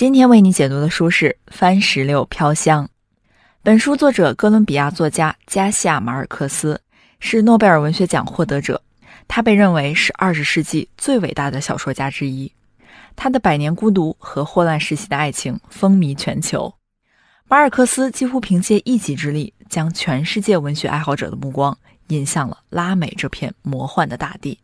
今天为你解读的书是《番石榴飘香》，本书作者哥伦比亚作家加西亚·马尔克斯是诺贝尔文学奖获得者，他被认为是二十世纪最伟大的小说家之一。他的《百年孤独》和《霍乱时期的爱情》风靡全球。马尔克斯几乎凭借一己之力，将全世界文学爱好者的目光引向了拉美这片魔幻的大地。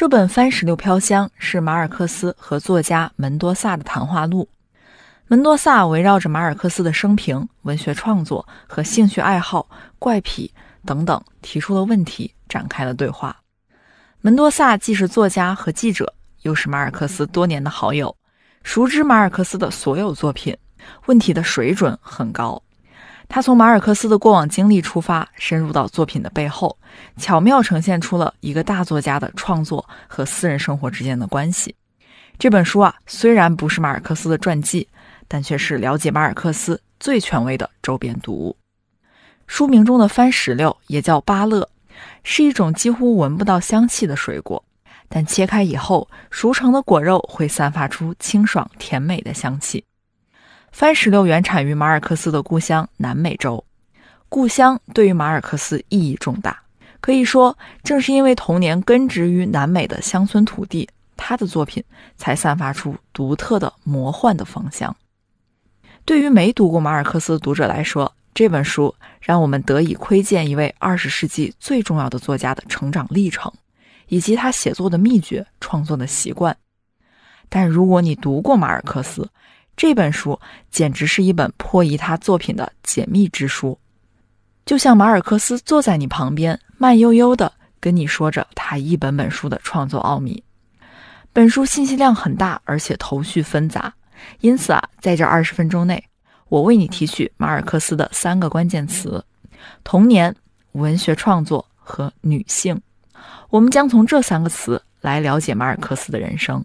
这本《番石榴飘香》是马尔克斯和作家门多萨的谈话录。门多萨围绕着马尔克斯的生平、文学创作和兴趣爱好、怪癖等等提出了问题，展开了对话。门多萨既是作家和记者，又是马尔克斯多年的好友，熟知马尔克斯的所有作品，问题的水准很高。他从马尔克斯的过往经历出发，深入到作品的背后，巧妙呈现出了一个大作家的创作和私人生活之间的关系。这本书啊，虽然不是马尔克斯的传记，但却是了解马尔克斯最权威的周边读物。书名中的番石榴也叫芭乐，是一种几乎闻不到香气的水果，但切开以后，熟成的果肉会散发出清爽甜美的香气。番石榴原产于马尔克斯的故乡南美洲，故乡对于马尔克斯意义重大。可以说，正是因为童年根植于南美的乡村土地，他的作品才散发出独特的魔幻的芳香。对于没读过马尔克斯的读者来说，这本书让我们得以窥见一位二十世纪最重要的作家的成长历程，以及他写作的秘诀、创作的习惯。但如果你读过马尔克斯，这本书简直是一本破译他作品的解密之书，就像马尔克斯坐在你旁边，慢悠悠地跟你说着他一本本书的创作奥秘。本书信息量很大，而且头绪纷杂，因此啊，在这二十分钟内，我为你提取马尔克斯的三个关键词：童年、文学创作和女性。我们将从这三个词来了解马尔克斯的人生。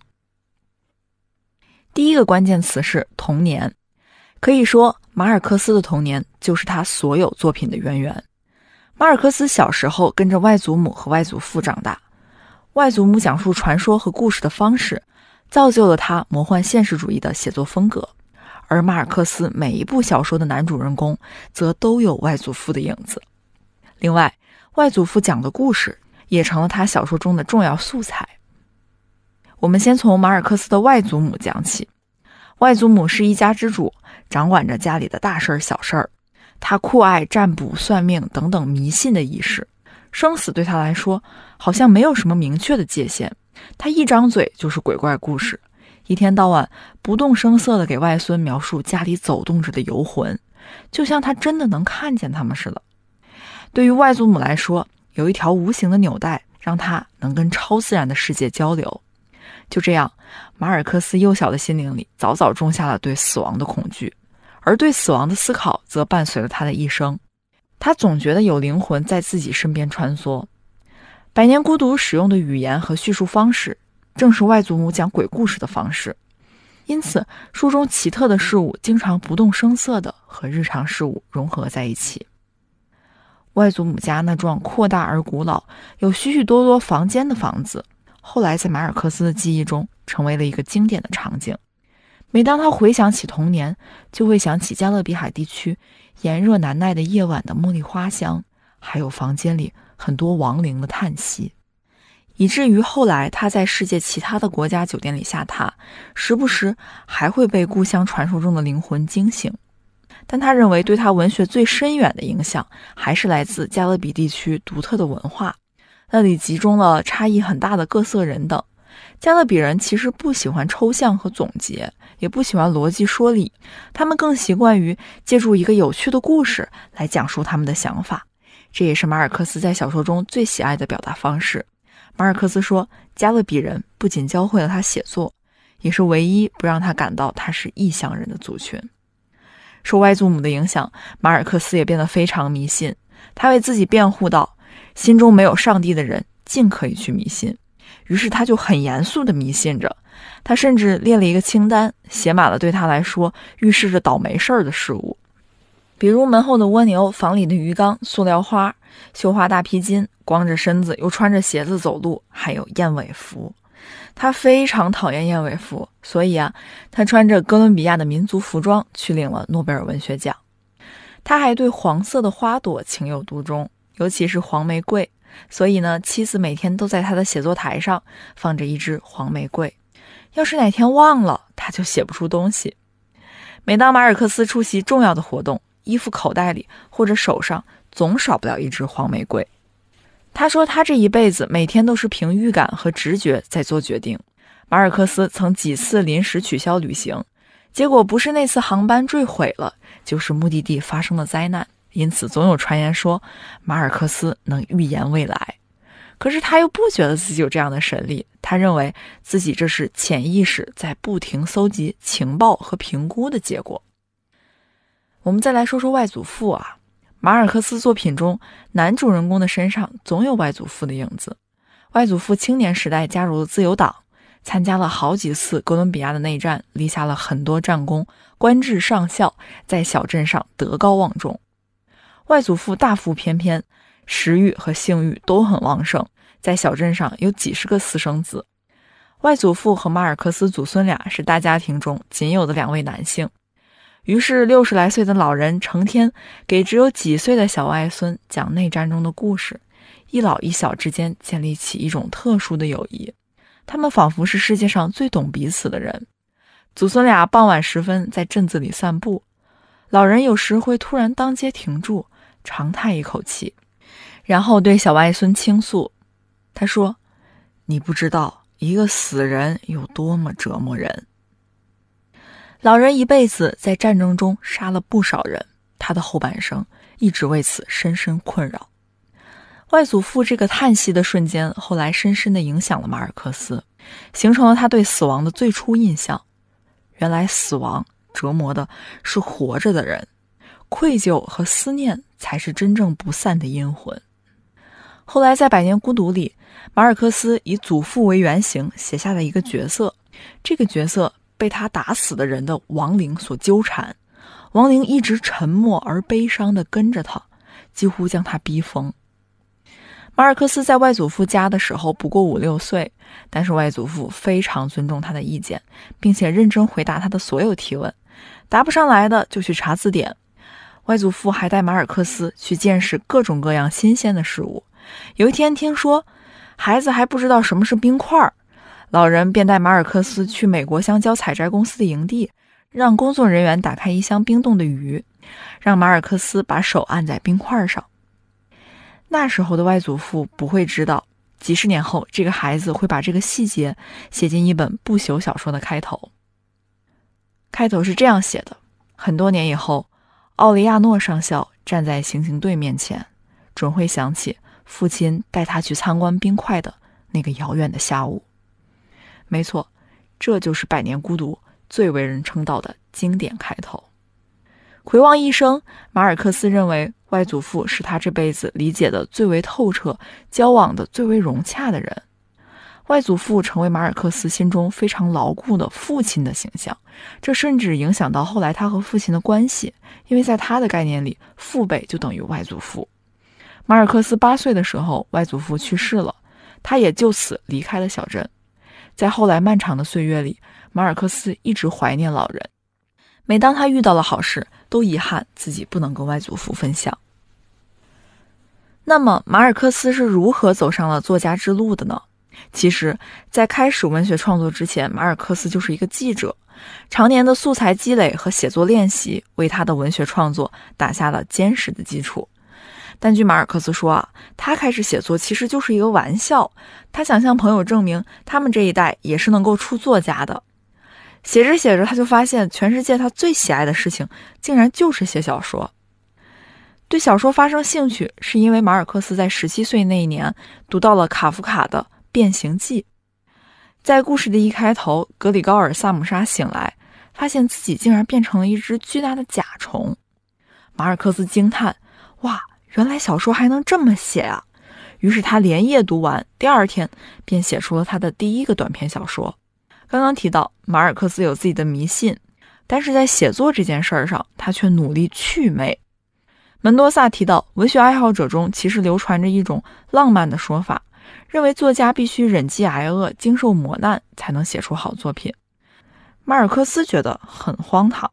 第一个关键词是童年，可以说马尔克斯的童年就是他所有作品的渊源。马尔克斯小时候跟着外祖母和外祖父长大，外祖母讲述传说和故事的方式，造就了他魔幻现实主义的写作风格。而马尔克斯每一部小说的男主人公，则都有外祖父的影子。另外，外祖父讲的故事也成了他小说中的重要素材。我们先从马尔克斯的外祖母讲起。外祖母是一家之主，掌管着家里的大事儿、小事儿。他酷爱占卜、算命等等迷信的仪式。生死对他来说好像没有什么明确的界限。他一张嘴就是鬼怪故事，一天到晚不动声色地给外孙描述家里走动着的游魂，就像他真的能看见他们似的。对于外祖母来说，有一条无形的纽带，让他能跟超自然的世界交流。就这样，马尔克斯幼小的心灵里早早种下了对死亡的恐惧，而对死亡的思考则伴随了他的一生。他总觉得有灵魂在自己身边穿梭。《百年孤独》使用的语言和叙述方式，正是外祖母讲鬼故事的方式，因此书中奇特的事物经常不动声色地和日常事物融合在一起。外祖母家那幢扩大而古老、有许许多多房间的房子。后来，在马尔克斯的记忆中，成为了一个经典的场景。每当他回想起童年，就会想起加勒比海地区炎热难耐的夜晚的茉莉花香，还有房间里很多亡灵的叹息。以至于后来他在世界其他的国家酒店里下榻，时不时还会被故乡传说中的灵魂惊醒。但他认为，对他文学最深远的影响，还是来自加勒比地区独特的文化。那里集中了差异很大的各色人等。加勒比人其实不喜欢抽象和总结，也不喜欢逻辑说理，他们更习惯于借助一个有趣的故事来讲述他们的想法。这也是马尔克斯在小说中最喜爱的表达方式。马尔克斯说：“加勒比人不仅教会了他写作，也是唯一不让他感到他是异乡人的族群。”受外祖母的影响，马尔克斯也变得非常迷信。他为自己辩护道。心中没有上帝的人尽可以去迷信，于是他就很严肃地迷信着。他甚至列了一个清单，写满了对他来说预示着倒霉事儿的事物，比如门后的蜗牛、房里的鱼缸、塑料花、绣花大皮筋、光着身子又穿着鞋子走路，还有燕尾服。他非常讨厌燕尾服，所以啊，他穿着哥伦比亚的民族服装去领了诺贝尔文学奖。他还对黄色的花朵情有独钟。尤其是黄玫瑰，所以呢，妻子每天都在他的写作台上放着一支黄玫瑰。要是哪天忘了，他就写不出东西。每当马尔克斯出席重要的活动，衣服口袋里或者手上总少不了一支黄玫瑰。他说，他这一辈子每天都是凭预感和直觉在做决定。马尔克斯曾几次临时取消旅行，结果不是那次航班坠毁了，就是目的地发生了灾难。因此，总有传言说马尔克斯能预言未来，可是他又不觉得自己有这样的神力。他认为自己这是潜意识在不停搜集情报和评估的结果。我们再来说说外祖父啊，马尔克斯作品中男主人公的身上总有外祖父的影子。外祖父青年时代加入了自由党，参加了好几次哥伦比亚的内战，立下了很多战功，官至上校，在小镇上德高望重。外祖父大腹翩翩，食欲和性欲都很旺盛，在小镇上有几十个私生子。外祖父和马尔克斯祖孙俩是大家庭中仅有的两位男性，于是六十来岁的老人成天给只有几岁的小外孙讲内战中的故事，一老一小之间建立起一种特殊的友谊。他们仿佛是世界上最懂彼此的人。祖孙俩傍晚时分在镇子里散步，老人有时会突然当街停住。长叹一口气，然后对小外孙倾诉：“他说，你不知道一个死人有多么折磨人。老人一辈子在战争中杀了不少人，他的后半生一直为此深深困扰。”外祖父这个叹息的瞬间，后来深深的影响了马尔克斯，形成了他对死亡的最初印象。原来，死亡折磨的是活着的人。愧疚和思念才是真正不散的阴魂。后来，在《百年孤独》里，马尔克斯以祖父为原型写下了一个角色，这个角色被他打死的人的亡灵所纠缠，亡灵一直沉默而悲伤地跟着他，几乎将他逼疯。马尔克斯在外祖父家的时候不过五六岁，但是外祖父非常尊重他的意见，并且认真回答他的所有提问，答不上来的就去查字典。外祖父还带马尔克斯去见识各种各样新鲜的事物。有一天，听说孩子还不知道什么是冰块儿，老人便带马尔克斯去美国香蕉采摘公司的营地，让工作人员打开一箱冰冻的鱼，让马尔克斯把手按在冰块上。那时候的外祖父不会知道，几十年后这个孩子会把这个细节写进一本不朽小说的开头。开头是这样写的：很多年以后。奥利亚诺上校站在行刑队面前，准会想起父亲带他去参观冰块的那个遥远的下午。没错，这就是《百年孤独》最为人称道的经典开头。回望一生，马尔克斯认为外祖父是他这辈子理解的最为透彻、交往的最为融洽的人。外祖父成为马尔克斯心中非常牢固的父亲的形象，这甚至影响到后来他和父亲的关系，因为在他的概念里，父辈就等于外祖父。马尔克斯八岁的时候，外祖父去世了，他也就此离开了小镇。在后来漫长的岁月里，马尔克斯一直怀念老人，每当他遇到了好事，都遗憾自己不能跟外祖父分享。那么，马尔克斯是如何走上了作家之路的呢？其实，在开始文学创作之前，马尔克斯就是一个记者。常年的素材积累和写作练习，为他的文学创作打下了坚实的基础。但据马尔克斯说啊，他开始写作其实就是一个玩笑，他想向朋友证明，他们这一代也是能够出作家的。写着写着，他就发现，全世界他最喜爱的事情，竟然就是写小说。对小说发生兴趣，是因为马尔克斯在十七岁那一年，读到了卡夫卡的。《变形记》在故事的一开头，格里高尔·萨姆沙醒来，发现自己竟然变成了一只巨大的甲虫。马尔克斯惊叹：“哇，原来小说还能这么写啊！”于是他连夜读完，第二天便写出了他的第一个短篇小说。刚刚提到，马尔克斯有自己的迷信，但是在写作这件事儿上，他却努力去魅。门多萨提到，文学爱好者中其实流传着一种浪漫的说法。认为作家必须忍饥挨饿、经受磨难才能写出好作品。马尔克斯觉得很荒唐。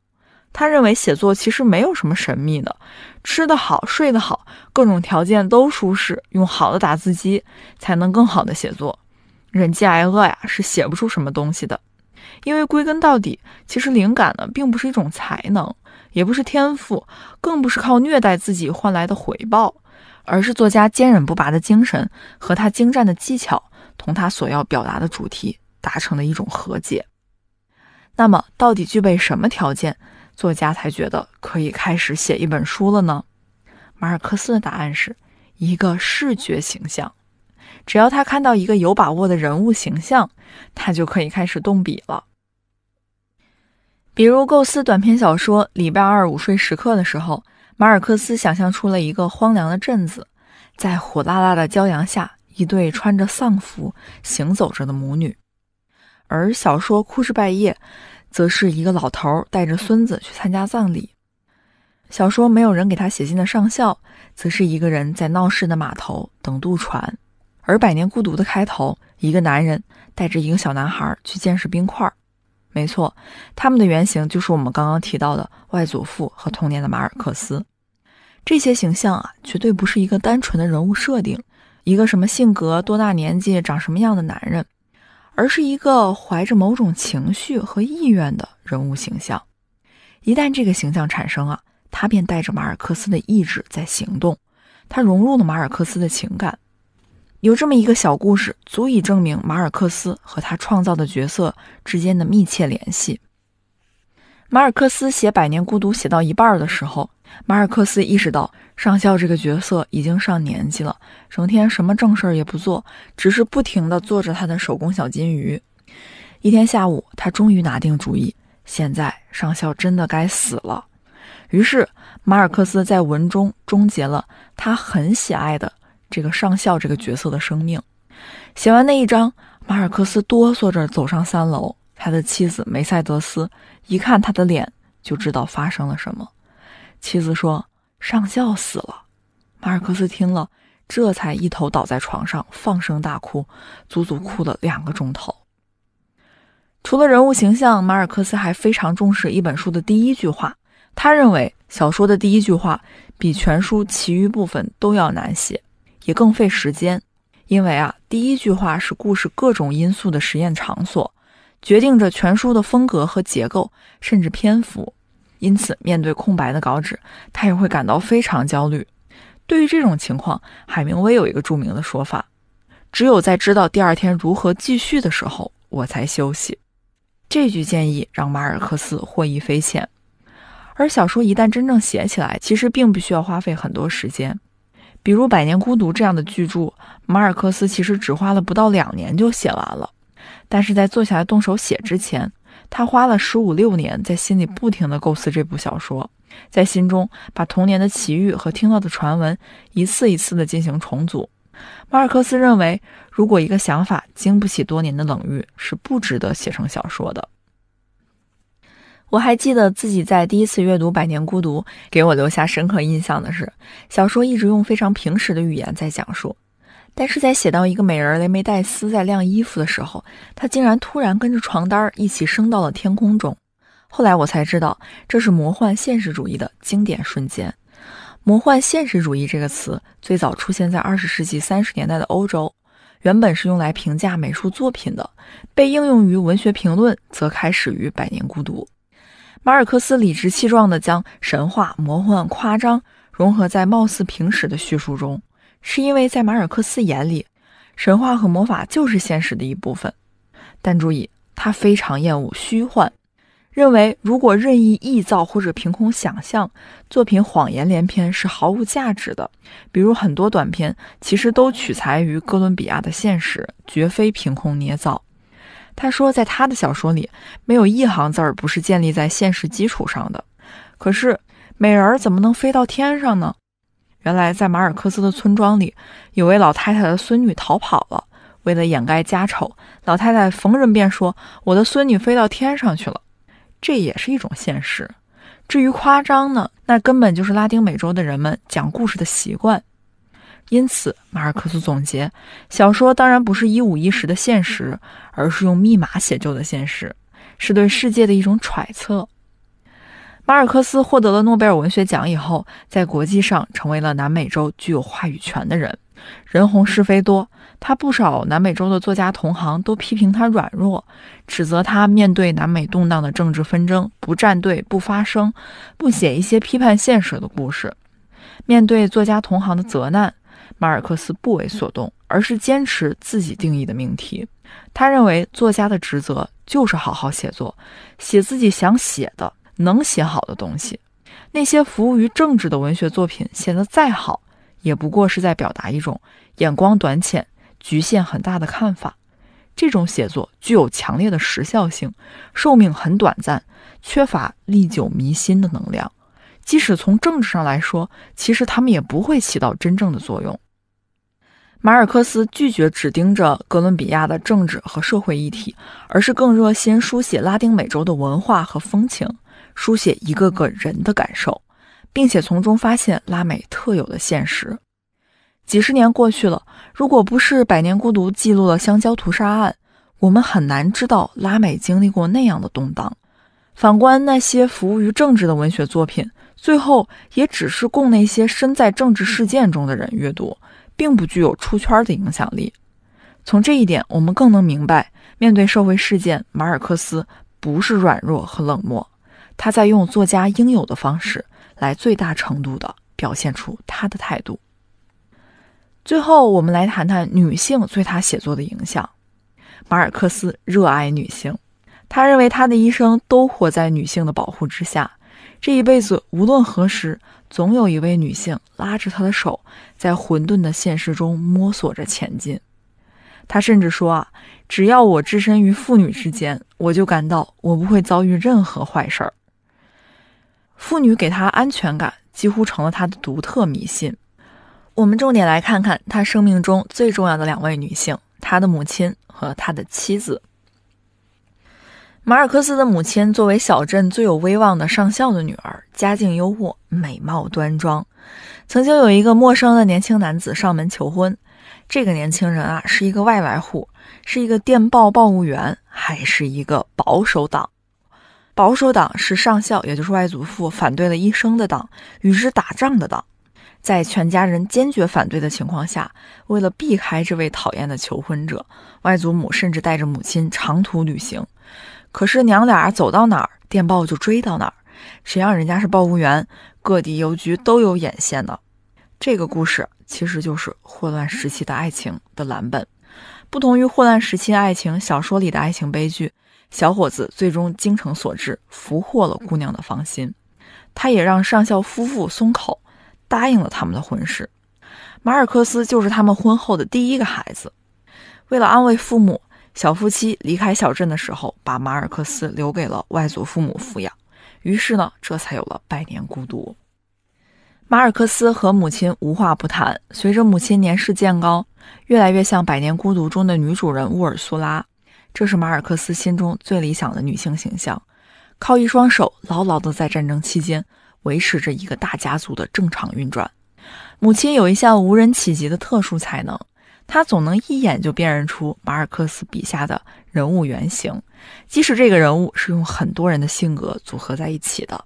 他认为写作其实没有什么神秘的，吃得好、睡得好，各种条件都舒适，用好的打字机才能更好的写作。忍饥挨饿呀，是写不出什么东西的。因为归根到底，其实灵感呢，并不是一种才能，也不是天赋，更不是靠虐待自己换来的回报。而是作家坚韧不拔的精神和他精湛的技巧同他所要表达的主题达成的一种和解。那么，到底具备什么条件，作家才觉得可以开始写一本书了呢？马尔克斯的答案是一个视觉形象，只要他看到一个有把握的人物形象，他就可以开始动笔了。比如构思短篇小说《礼拜二午睡时刻》的时候。马尔克斯想象出了一个荒凉的镇子，在火辣辣的骄阳下，一对穿着丧服行走着的母女；而小说《枯枝败叶》则是一个老头带着孙子去参加葬礼；小说《没有人给他写信的上校》则是一个人在闹市的码头等渡船；而《百年孤独》的开头，一个男人带着一个小男孩去见识冰块。没错，他们的原型就是我们刚刚提到的外祖父和童年的马尔克斯。这些形象啊，绝对不是一个单纯的人物设定，一个什么性格、多大年纪、长什么样的男人，而是一个怀着某种情绪和意愿的人物形象。一旦这个形象产生啊，他便带着马尔克斯的意志在行动，他融入了马尔克斯的情感。有这么一个小故事，足以证明马尔克斯和他创造的角色之间的密切联系。马尔克斯写《百年孤独》写到一半的时候，马尔克斯意识到上校这个角色已经上年纪了，整天什么正事儿也不做，只是不停地做着他的手工小金鱼。一天下午，他终于拿定主意：现在上校真的该死了。于是，马尔克斯在文中终结了他很喜爱的。这个上校这个角色的生命，写完那一章，马尔克斯哆嗦着走上三楼，他的妻子梅赛德斯一看他的脸就知道发生了什么。妻子说：“上校死了。”马尔克斯听了，这才一头倒在床上，放声大哭，足足哭了两个钟头。除了人物形象，马尔克斯还非常重视一本书的第一句话。他认为，小说的第一句话比全书其余部分都要难写。也更费时间，因为啊，第一句话是故事各种因素的实验场所，决定着全书的风格和结构，甚至篇幅。因此，面对空白的稿纸，他也会感到非常焦虑。对于这种情况，海明威有一个著名的说法：“只有在知道第二天如何继续的时候，我才休息。”这句建议让马尔克斯获益匪浅。而小说一旦真正写起来，其实并不需要花费很多时间。比如《百年孤独》这样的巨著，马尔克斯其实只花了不到两年就写完了。但是在坐下来动手写之前，他花了十五六年在心里不停地构思这部小说，在心中把童年的奇遇和听到的传闻一次一次地进行重组。马尔克斯认为，如果一个想法经不起多年的冷遇，是不值得写成小说的。我还记得自己在第一次阅读《百年孤独》给我留下深刻印象的是，小说一直用非常平实的语言在讲述，但是在写到一个美人雷梅黛丝在晾衣服的时候，她竟然突然跟着床单一起升到了天空中。后来我才知道，这是魔幻现实主义的经典瞬间。魔幻现实主义这个词最早出现在二十世纪三十年代的欧洲，原本是用来评价美术作品的，被应用于文学评论则开始于《百年孤独》。马尔克斯理直气壮地将神话、魔幻、夸张融合在貌似平实的叙述中，是因为在马尔克斯眼里，神话和魔法就是现实的一部分。但注意，他非常厌恶虚幻，认为如果任意臆造或者凭空想象，作品谎言连篇是毫无价值的。比如很多短片其实都取材于哥伦比亚的现实，绝非凭空捏造。他说，在他的小说里，没有一行字儿不是建立在现实基础上的。可是，美人怎么能飞到天上呢？原来，在马尔克斯的村庄里，有位老太太的孙女逃跑了。为了掩盖家丑，老太太逢人便说：“我的孙女飞到天上去了。”这也是一种现实。至于夸张呢，那根本就是拉丁美洲的人们讲故事的习惯。因此，马尔克斯总结，小说当然不是一五一十的现实，而是用密码写就的现实，是对世界的一种揣测。马尔克斯获得了诺贝尔文学奖以后，在国际上成为了南美洲具有话语权的人。人红是非多，他不少南美洲的作家同行都批评他软弱，指责他面对南美动荡的政治纷争不站队、不发声、不写一些批判现实的故事。面对作家同行的责难。马尔克斯不为所动，而是坚持自己定义的命题。他认为，作家的职责就是好好写作，写自己想写的、能写好的东西。那些服务于政治的文学作品，写得再好，也不过是在表达一种眼光短浅、局限很大的看法。这种写作具有强烈的时效性，寿命很短暂，缺乏历久弥新的能量。即使从政治上来说，其实他们也不会起到真正的作用。马尔克斯拒绝只盯着哥伦比亚的政治和社会议题，而是更热心书写拉丁美洲的文化和风情，书写一个个人的感受，并且从中发现拉美特有的现实。几十年过去了，如果不是《百年孤独》记录了香蕉屠杀案，我们很难知道拉美经历过那样的动荡。反观那些服务于政治的文学作品，最后也只是供那些身在政治事件中的人阅读。并不具有出圈的影响力。从这一点，我们更能明白，面对社会事件，马尔克斯不是软弱和冷漠，他在用作家应有的方式，来最大程度的表现出他的态度。最后，我们来谈谈女性对他写作的影响。马尔克斯热爱女性，他认为他的一生都活在女性的保护之下，这一辈子无论何时。总有一位女性拉着他的手，在混沌的现实中摸索着前进。他甚至说：“啊，只要我置身于父女之间，我就感到我不会遭遇任何坏事儿。妇女给他安全感，几乎成了他的独特迷信。”我们重点来看看他生命中最重要的两位女性：他的母亲和他的妻子。马尔克斯的母亲作为小镇最有威望的上校的女儿，家境优渥，美貌端庄。曾经有一个陌生的年轻男子上门求婚，这个年轻人啊是一个外来户，是一个电报报务员，还是一个保守党。保守党是上校，也就是外祖父反对了一生的党，与之打仗的党。在全家人坚决反对的情况下，为了避开这位讨厌的求婚者，外祖母甚至带着母亲长途旅行。可是娘俩走到哪儿，电报就追到哪儿。谁让人家是报务员，各地邮局都有眼线呢。这个故事其实就是霍乱时期的爱情的蓝本。不同于霍乱时期爱情小说里的爱情悲剧，小伙子最终精诚所至，俘获了姑娘的芳心。他也让上校夫妇松口，答应了他们的婚事。马尔克斯就是他们婚后的第一个孩子。为了安慰父母。小夫妻离开小镇的时候，把马尔克斯留给了外祖父母抚养，于是呢，这才有了《百年孤独》。马尔克斯和母亲无话不谈，随着母亲年事渐高，越来越像《百年孤独》中的女主人乌尔苏拉，这是马尔克斯心中最理想的女性形象，靠一双手牢牢地在战争期间维持着一个大家族的正常运转。母亲有一项无人企及的特殊才能。他总能一眼就辨认出马尔克斯笔下的人物原型，即使这个人物是用很多人的性格组合在一起的。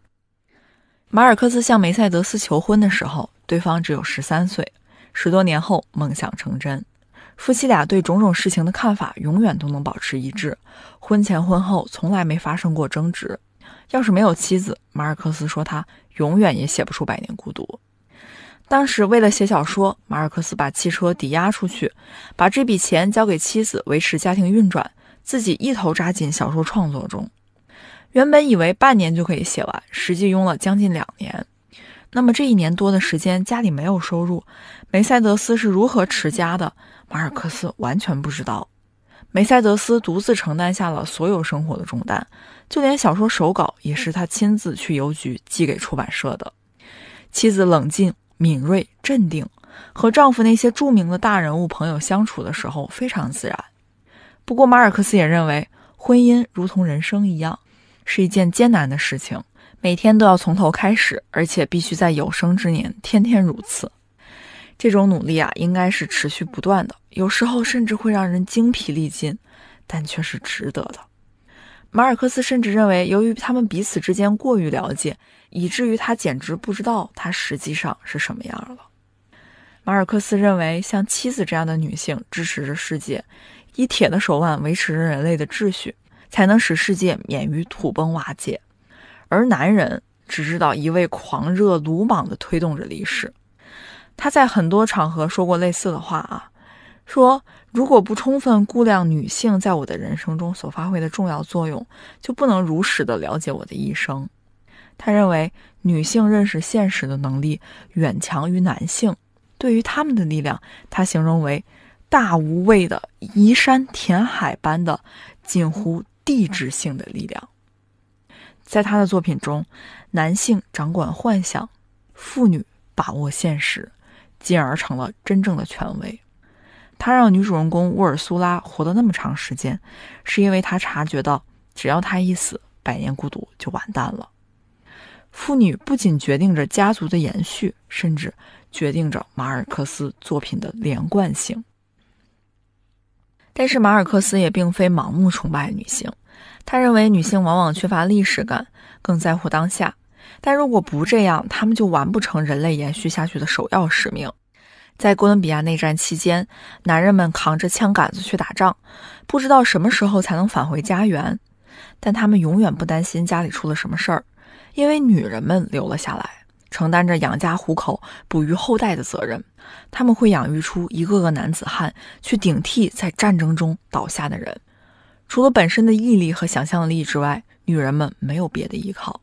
马尔克斯向梅赛德斯求婚的时候，对方只有十三岁。十多年后，梦想成真，夫妻俩对种种事情的看法永远都能保持一致，婚前婚后从来没发生过争执。要是没有妻子，马尔克斯说他永远也写不出《百年孤独》。当时为了写小说，马尔克斯把汽车抵押出去，把这笔钱交给妻子维持家庭运转，自己一头扎进小说创作中。原本以为半年就可以写完，实际用了将近两年。那么这一年多的时间，家里没有收入，梅赛德斯是如何持家的？马尔克斯完全不知道。梅赛德斯独自承担下了所有生活的重担，就连小说手稿也是他亲自去邮局寄给出版社的。妻子冷静。敏锐、镇定，和丈夫那些著名的大人物朋友相处的时候非常自然。不过，马尔克斯也认为，婚姻如同人生一样，是一件艰难的事情，每天都要从头开始，而且必须在有生之年天天如此。这种努力啊，应该是持续不断的，有时候甚至会让人精疲力尽，但却是值得的。马尔克斯甚至认为，由于他们彼此之间过于了解，以至于他简直不知道他实际上是什么样了。马尔克斯认为，像妻子这样的女性支持着世界，以铁的手腕维持着人类的秩序，才能使世界免于土崩瓦解；而男人只知道一味狂热、鲁莽地推动着历史。他在很多场合说过类似的话啊，说。如果不充分估量女性在我的人生中所发挥的重要作用，就不能如实的了解我的一生。他认为，女性认识现实的能力远强于男性。对于他们的力量，他形容为大无畏的移山填海般的、近乎地质性的力量。在他的作品中，男性掌管幻想，妇女把握现实，进而成了真正的权威。他让女主人公乌尔苏拉活了那么长时间，是因为他察觉到，只要她一死，百年孤独就完蛋了。妇女不仅决定着家族的延续，甚至决定着马尔克斯作品的连贯性。但是马尔克斯也并非盲目崇拜女性，他认为女性往往缺乏历史感，更在乎当下。但如果不这样，他们就完不成人类延续下去的首要使命。在哥伦比亚内战期间，男人们扛着枪杆子去打仗，不知道什么时候才能返回家园，但他们永远不担心家里出了什么事儿，因为女人们留了下来，承担着养家糊口、哺育后代的责任。他们会养育出一个个男子汉，去顶替在战争中倒下的人。除了本身的毅力和想象力之外，女人们没有别的依靠。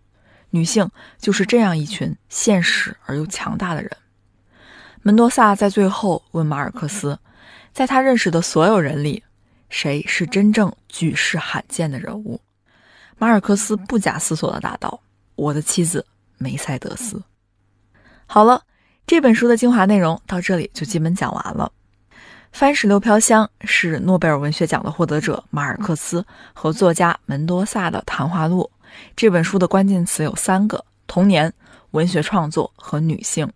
女性就是这样一群现实而又强大的人。门多萨在最后问马尔克斯，在他认识的所有人里，谁是真正举世罕见的人物？马尔克斯不假思索地答道：“我的妻子梅赛德斯。”好了，这本书的精华内容到这里就基本讲完了。《番石榴飘香》是诺贝尔文学奖的获得者马尔克斯和作家门多萨的谈话录。这本书的关键词有三个：童年、文学创作和女性。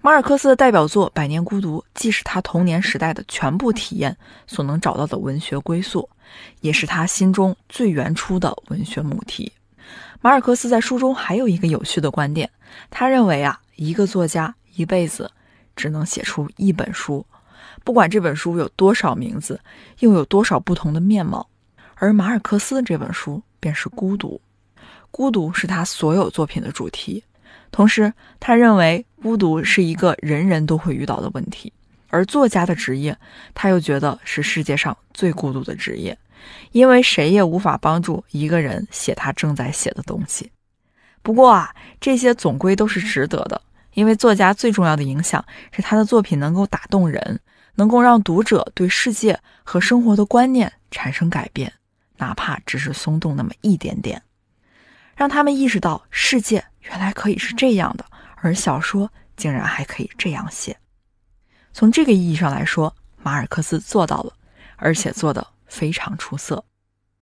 马尔克斯的代表作《百年孤独》，既是他童年时代的全部体验所能找到的文学归宿，也是他心中最原初的文学母题。马尔克斯在书中还有一个有趣的观点，他认为啊，一个作家一辈子只能写出一本书，不管这本书有多少名字，又有多少不同的面貌。而马尔克斯这本书便是孤独，孤独是他所有作品的主题。同时，他认为孤独是一个人人都会遇到的问题，而作家的职业，他又觉得是世界上最孤独的职业，因为谁也无法帮助一个人写他正在写的东西。不过啊，这些总归都是值得的，因为作家最重要的影响是他的作品能够打动人，能够让读者对世界和生活的观念产生改变，哪怕只是松动那么一点点，让他们意识到世界。原来可以是这样的，而小说竟然还可以这样写。从这个意义上来说，马尔克斯做到了，而且做得非常出色。